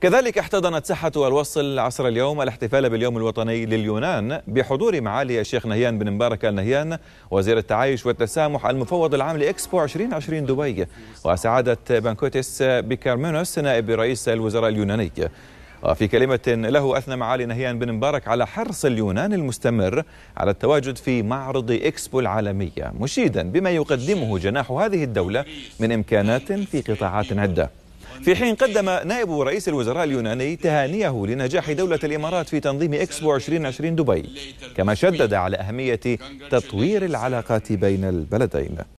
كذلك احتضنت ساحة الوصل عصر اليوم الاحتفال باليوم الوطني لليونان بحضور معالي الشيخ نهيان بن مبارك النهيان وزير التعايش والتسامح المفوض العام لإكسبو 2020 دبي وسعادة بانكوتس بكارمينوس نائب رئيس الوزراء اليوناني وفي كلمة له أثنى معالي نهيان بن مبارك على حرص اليونان المستمر على التواجد في معرض إكسبو العالمية مشيدا بما يقدمه جناح هذه الدولة من إمكانات في قطاعات عدة في حين قدم نائب رئيس الوزراء اليوناني تهانيه لنجاح دولة الإمارات في تنظيم إكسبو 2020 دبي كما شدد على أهمية تطوير العلاقات بين البلدين